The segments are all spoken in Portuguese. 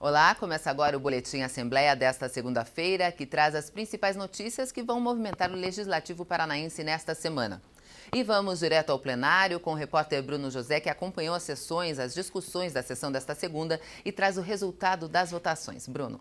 Olá, começa agora o Boletim Assembleia desta segunda-feira, que traz as principais notícias que vão movimentar o Legislativo Paranaense nesta semana. E vamos direto ao plenário com o repórter Bruno José, que acompanhou as sessões, as discussões da sessão desta segunda e traz o resultado das votações. Bruno.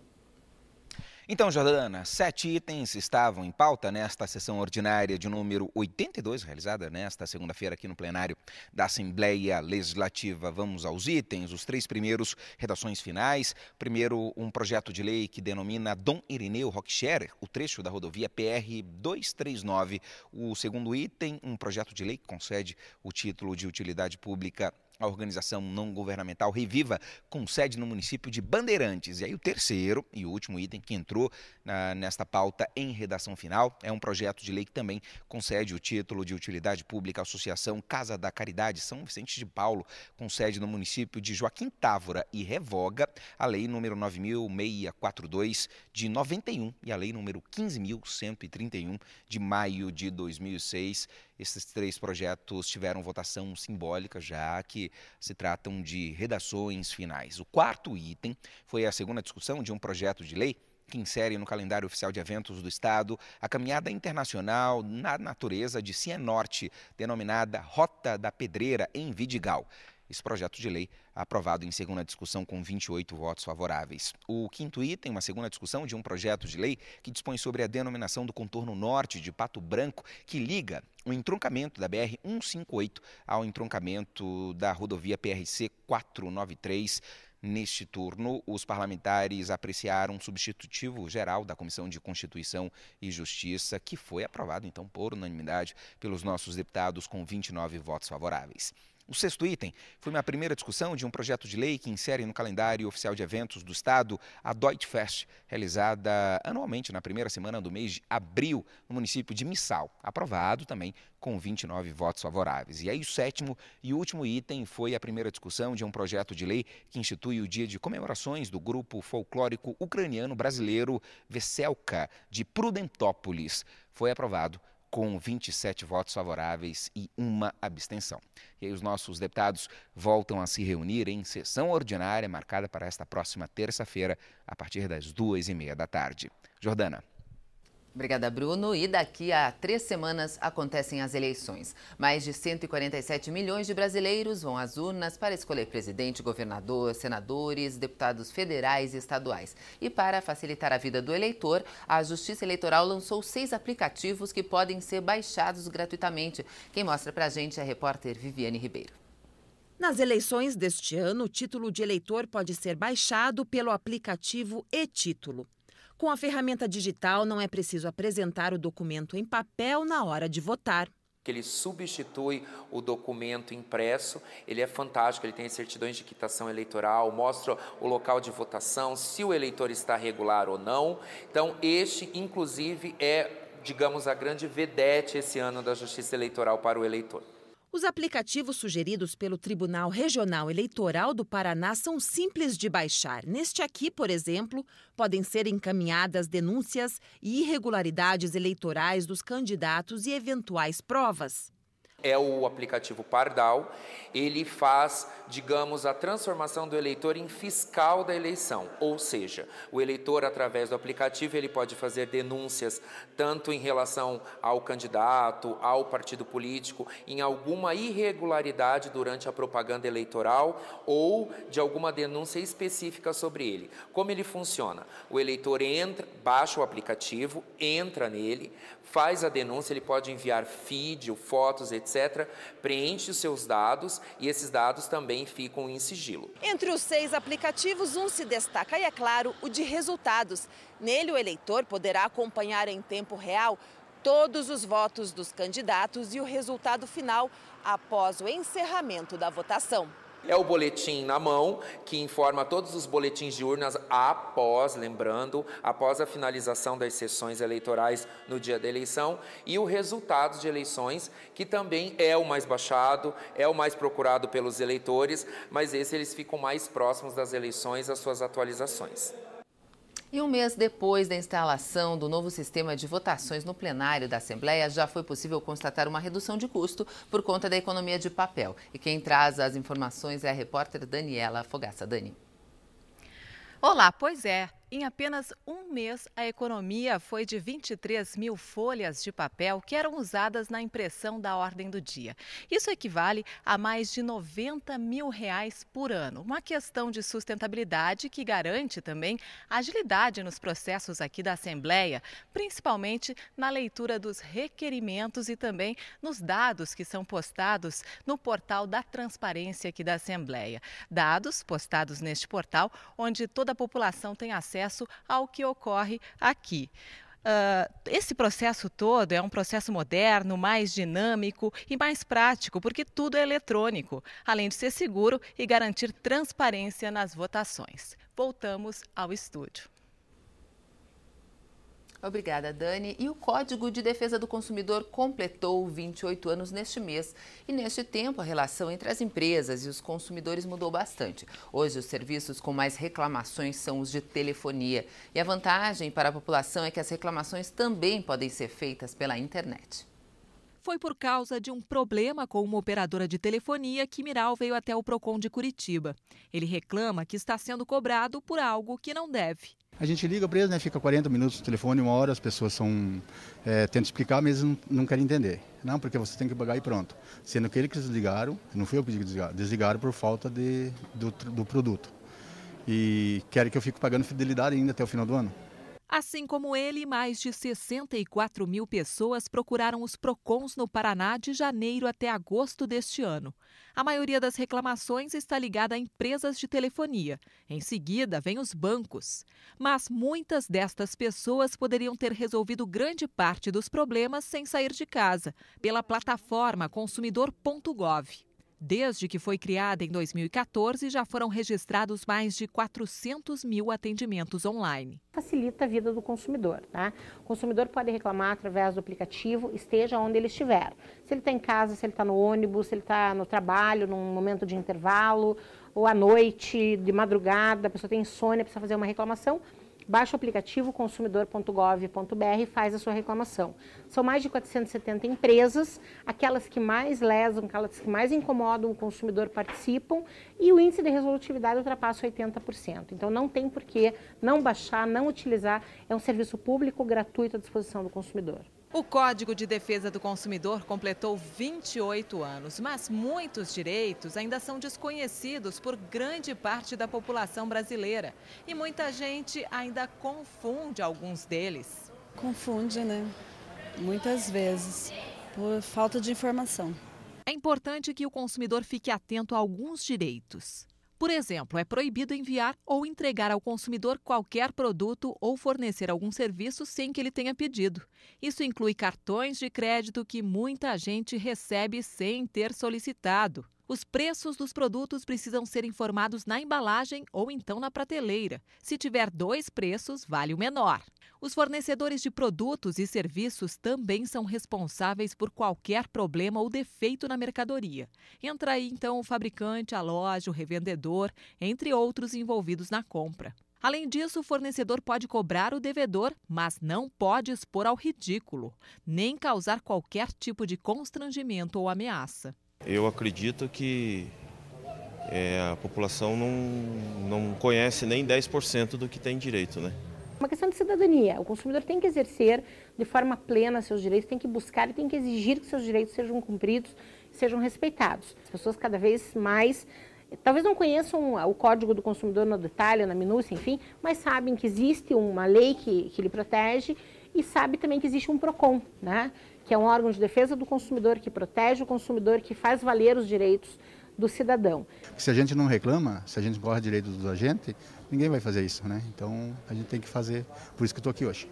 Então, Jordana, sete itens estavam em pauta nesta sessão ordinária de número 82, realizada nesta segunda-feira aqui no plenário da Assembleia Legislativa. Vamos aos itens, os três primeiros, redações finais. Primeiro, um projeto de lei que denomina Dom Irineu Rockscherer, o trecho da rodovia PR 239. O segundo item, um projeto de lei que concede o título de utilidade pública a organização não governamental Reviva, com sede no município de Bandeirantes. E aí o terceiro e último item que entrou na, nesta pauta em redação final é um projeto de lei que também concede o título de utilidade pública à Associação Casa da Caridade São Vicente de Paulo, com sede no município de Joaquim Távora e revoga a lei número 9642 de 91 e a lei número 15131 de maio de 2006 esses três projetos tiveram votação simbólica, já que se tratam de redações finais. O quarto item foi a segunda discussão de um projeto de lei que insere no calendário oficial de eventos do Estado a caminhada internacional na natureza de Cianorte, denominada Rota da Pedreira, em Vidigal esse projeto de lei aprovado em segunda discussão com 28 votos favoráveis. O quinto item, uma segunda discussão de um projeto de lei que dispõe sobre a denominação do contorno norte de Pato Branco, que liga o entroncamento da BR 158 ao entroncamento da rodovia PRC 493. Neste turno, os parlamentares apreciaram um substitutivo geral da Comissão de Constituição e Justiça, que foi aprovado então por unanimidade pelos nossos deputados com 29 votos favoráveis. O sexto item foi minha primeira discussão de um projeto de lei que insere no calendário oficial de eventos do Estado a Deutsche Fest, realizada anualmente na primeira semana do mês de abril no município de Missal, aprovado também com 29 votos favoráveis. E aí o sétimo e último item foi a primeira discussão de um projeto de lei que institui o dia de comemorações do grupo folclórico ucraniano brasileiro Veselka de Prudentópolis. Foi aprovado com 27 votos favoráveis e uma abstenção. E aí os nossos deputados voltam a se reunir em sessão ordinária marcada para esta próxima terça-feira, a partir das duas e meia da tarde. Jordana. Obrigada, Bruno. E daqui a três semanas acontecem as eleições. Mais de 147 milhões de brasileiros vão às urnas para escolher presidente, governador, senadores, deputados federais e estaduais. E para facilitar a vida do eleitor, a Justiça Eleitoral lançou seis aplicativos que podem ser baixados gratuitamente. Quem mostra para a gente é a repórter Viviane Ribeiro. Nas eleições deste ano, o título de eleitor pode ser baixado pelo aplicativo e-título. Com a ferramenta digital, não é preciso apresentar o documento em papel na hora de votar que ele substitui o documento impresso. Ele é fantástico, ele tem certidões de quitação eleitoral, mostra o local de votação, se o eleitor está regular ou não. Então, este, inclusive, é, digamos, a grande vedete esse ano da Justiça Eleitoral para o eleitor. Os aplicativos sugeridos pelo Tribunal Regional Eleitoral do Paraná são simples de baixar. Neste aqui, por exemplo, podem ser encaminhadas denúncias e irregularidades eleitorais dos candidatos e eventuais provas é o aplicativo Pardal. Ele faz, digamos, a transformação do eleitor em fiscal da eleição, ou seja, o eleitor através do aplicativo ele pode fazer denúncias tanto em relação ao candidato, ao partido político, em alguma irregularidade durante a propaganda eleitoral ou de alguma denúncia específica sobre ele. Como ele funciona? O eleitor entra, baixa o aplicativo, entra nele, faz a denúncia, ele pode enviar feed, fotos, etc etc., preenche os seus dados e esses dados também ficam em sigilo. Entre os seis aplicativos, um se destaca e, é claro, o de resultados. Nele, o eleitor poderá acompanhar em tempo real todos os votos dos candidatos e o resultado final após o encerramento da votação é o boletim na mão, que informa todos os boletins de urnas após, lembrando, após a finalização das sessões eleitorais no dia da eleição, e o resultado de eleições, que também é o mais baixado, é o mais procurado pelos eleitores, mas esse eles ficam mais próximos das eleições, as suas atualizações. E um mês depois da instalação do novo sistema de votações no plenário da Assembleia, já foi possível constatar uma redução de custo por conta da economia de papel. E quem traz as informações é a repórter Daniela Fogaça. Dani. Olá, pois é. Em apenas um mês, a economia foi de 23 mil folhas de papel que eram usadas na impressão da ordem do dia. Isso equivale a mais de 90 mil reais por ano. Uma questão de sustentabilidade que garante também agilidade nos processos aqui da Assembleia, principalmente na leitura dos requerimentos e também nos dados que são postados no portal da transparência aqui da Assembleia. Dados postados neste portal, onde toda a população tem acesso acesso ao que ocorre aqui. Uh, esse processo todo é um processo moderno, mais dinâmico e mais prático, porque tudo é eletrônico, além de ser seguro e garantir transparência nas votações. Voltamos ao estúdio. Obrigada, Dani. E o Código de Defesa do Consumidor completou 28 anos neste mês. E neste tempo, a relação entre as empresas e os consumidores mudou bastante. Hoje, os serviços com mais reclamações são os de telefonia. E a vantagem para a população é que as reclamações também podem ser feitas pela internet foi por causa de um problema com uma operadora de telefonia que Miral veio até o Procon de Curitiba. Ele reclama que está sendo cobrado por algo que não deve. A gente liga para eles, né, fica 40 minutos no telefone, uma hora, as pessoas são é, tentam explicar, mas não, não querem entender. Não, porque você tem que pagar e pronto. Sendo que eles desligaram, não foi eu que desligaram, desligaram por falta de, do, do produto. E querem que eu fique pagando fidelidade ainda até o final do ano. Assim como ele, mais de 64 mil pessoas procuraram os PROCONs no Paraná de janeiro até agosto deste ano. A maioria das reclamações está ligada a empresas de telefonia. Em seguida, vem os bancos. Mas muitas destas pessoas poderiam ter resolvido grande parte dos problemas sem sair de casa, pela plataforma consumidor.gov. Desde que foi criada em 2014, já foram registrados mais de 400 mil atendimentos online. Facilita a vida do consumidor. Né? O consumidor pode reclamar através do aplicativo, esteja onde ele estiver. Se ele está em casa, se ele está no ônibus, se ele está no trabalho, num momento de intervalo, ou à noite, de madrugada, a pessoa tem insônia, precisa fazer uma reclamação Baixa o aplicativo consumidor.gov.br e faz a sua reclamação. São mais de 470 empresas, aquelas que mais lesam, aquelas que mais incomodam o consumidor participam e o índice de resolutividade ultrapassa 80%. Então não tem por que não baixar, não utilizar, é um serviço público gratuito à disposição do consumidor. O Código de Defesa do Consumidor completou 28 anos, mas muitos direitos ainda são desconhecidos por grande parte da população brasileira. E muita gente ainda confunde alguns deles. Confunde, né? Muitas vezes, por falta de informação. É importante que o consumidor fique atento a alguns direitos. Por exemplo, é proibido enviar ou entregar ao consumidor qualquer produto ou fornecer algum serviço sem que ele tenha pedido. Isso inclui cartões de crédito que muita gente recebe sem ter solicitado. Os preços dos produtos precisam ser informados na embalagem ou então na prateleira. Se tiver dois preços, vale o menor. Os fornecedores de produtos e serviços também são responsáveis por qualquer problema ou defeito na mercadoria. Entra aí então o fabricante, a loja, o revendedor, entre outros envolvidos na compra. Além disso, o fornecedor pode cobrar o devedor, mas não pode expor ao ridículo, nem causar qualquer tipo de constrangimento ou ameaça eu acredito que é, a população não, não conhece nem 10% do que tem direito, né? Uma questão de cidadania. O consumidor tem que exercer de forma plena seus direitos, tem que buscar e tem que exigir que seus direitos sejam cumpridos, sejam respeitados. As pessoas cada vez mais talvez não conheçam o Código do Consumidor no detalhe, na minúcia, enfim, mas sabem que existe uma lei que, que lhe protege e sabe também que existe um PROCON, né? que é um órgão de defesa do consumidor, que protege o consumidor, que faz valer os direitos do cidadão. Se a gente não reclama, se a gente corre direitos dos agentes, ninguém vai fazer isso, né? Então a gente tem que fazer, por isso que eu estou aqui hoje.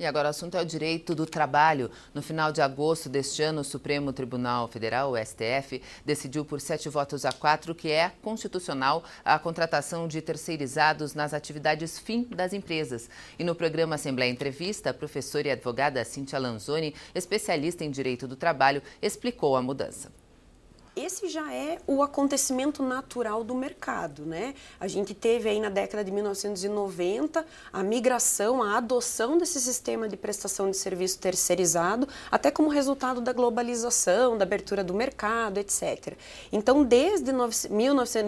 E agora o assunto é o direito do trabalho. No final de agosto deste ano, o Supremo Tribunal Federal, o STF, decidiu por sete votos a quatro que é constitucional a contratação de terceirizados nas atividades fim das empresas. E no programa Assembleia Entrevista, a professora e advogada Cintia Lanzoni, especialista em direito do trabalho, explicou a mudança esse já é o acontecimento natural do mercado, né? A gente teve aí na década de 1990 a migração, a adoção desse sistema de prestação de serviço terceirizado, até como resultado da globalização, da abertura do mercado, etc. Então, desde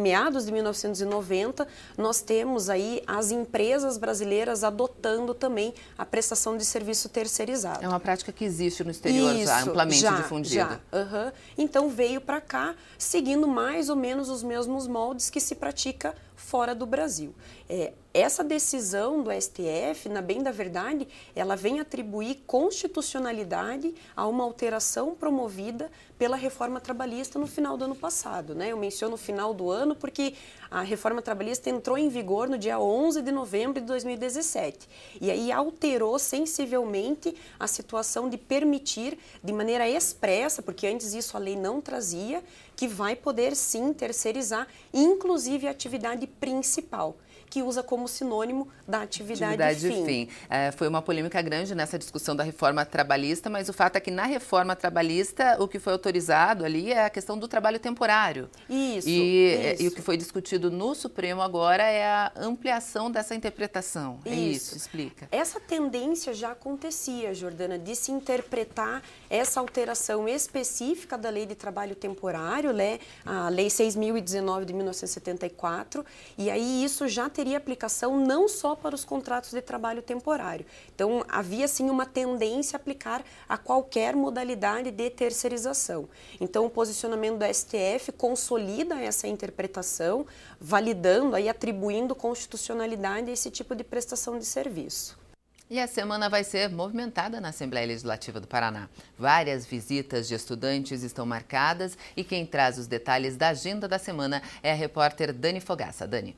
meados de 1990, nós temos aí as empresas brasileiras adotando também a prestação de serviço terceirizado. É uma prática que existe no exterior Isso, já, é amplamente já, difundida. Já. Uhum. Então, veio para cá está seguindo mais ou menos os mesmos moldes que se pratica fora do Brasil. É, essa decisão do STF, na bem da verdade, ela vem atribuir constitucionalidade a uma alteração promovida pela reforma trabalhista no final do ano passado. Né? Eu menciono o final do ano porque a reforma trabalhista entrou em vigor no dia 11 de novembro de 2017 e aí alterou sensivelmente a situação de permitir de maneira expressa, porque antes isso a lei não trazia, que vai poder sim terceirizar, inclusive a atividade principal que usa como sinônimo da atividade, atividade fim. fim. É, foi uma polêmica grande nessa discussão da reforma trabalhista, mas o fato é que na reforma trabalhista o que foi autorizado ali é a questão do trabalho temporário. Isso. E, isso. É, e o que foi discutido no Supremo agora é a ampliação dessa interpretação. É isso. É isso, explica. Essa tendência já acontecia, Jordana, de se interpretar essa alteração específica da lei de trabalho temporário, né? a Lei 6.019 de 1974, e aí isso já teve teria aplicação não só para os contratos de trabalho temporário. Então, havia sim uma tendência a aplicar a qualquer modalidade de terceirização. Então, o posicionamento do STF consolida essa interpretação, validando e atribuindo constitucionalidade a esse tipo de prestação de serviço. E a semana vai ser movimentada na Assembleia Legislativa do Paraná. Várias visitas de estudantes estão marcadas e quem traz os detalhes da agenda da semana é a repórter Dani Fogaça. Dani.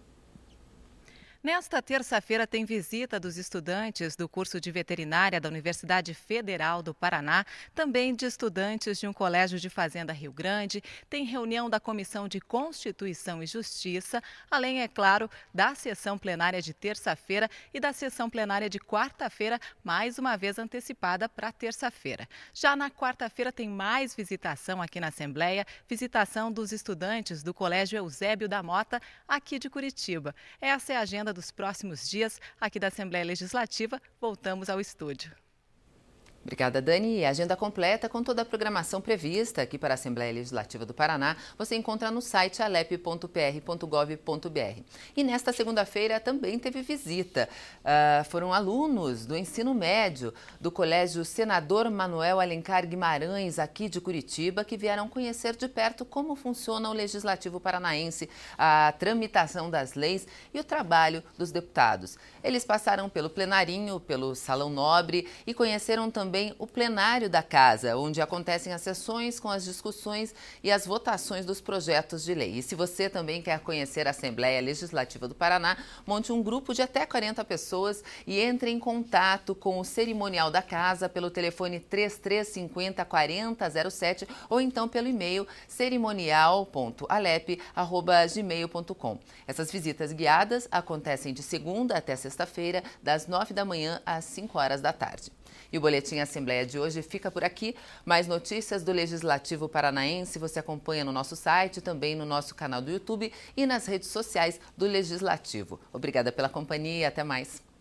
Nesta terça-feira tem visita dos estudantes do curso de veterinária da Universidade Federal do Paraná, também de estudantes de um colégio de Fazenda Rio Grande, tem reunião da Comissão de Constituição e Justiça, além, é claro, da sessão plenária de terça-feira e da sessão plenária de quarta-feira, mais uma vez antecipada para terça-feira. Já na quarta-feira tem mais visitação aqui na Assembleia, visitação dos estudantes do Colégio Eusébio da Mota, aqui de Curitiba. Essa é a agenda dos próximos dias, aqui da Assembleia Legislativa, voltamos ao estúdio. Obrigada, Dani. E a agenda completa com toda a programação prevista aqui para a Assembleia Legislativa do Paraná você encontra no site alep.pr.gov.br. E nesta segunda-feira também teve visita. Uh, foram alunos do ensino médio do Colégio Senador Manuel Alencar Guimarães, aqui de Curitiba, que vieram conhecer de perto como funciona o Legislativo Paranaense, a tramitação das leis e o trabalho dos deputados. Eles passaram pelo plenarinho, pelo Salão Nobre e conheceram também também o plenário da Casa, onde acontecem as sessões com as discussões e as votações dos projetos de lei. E se você também quer conhecer a Assembleia Legislativa do Paraná, monte um grupo de até 40 pessoas e entre em contato com o cerimonial da Casa pelo telefone 3350 4007 ou então pelo e-mail cerimonial.alep@gmail.com. Essas visitas guiadas acontecem de segunda até sexta-feira, das 9 da manhã às 5 horas da tarde. E o Boletim Assembleia de hoje fica por aqui. Mais notícias do Legislativo Paranaense você acompanha no nosso site, também no nosso canal do YouTube e nas redes sociais do Legislativo. Obrigada pela companhia e até mais.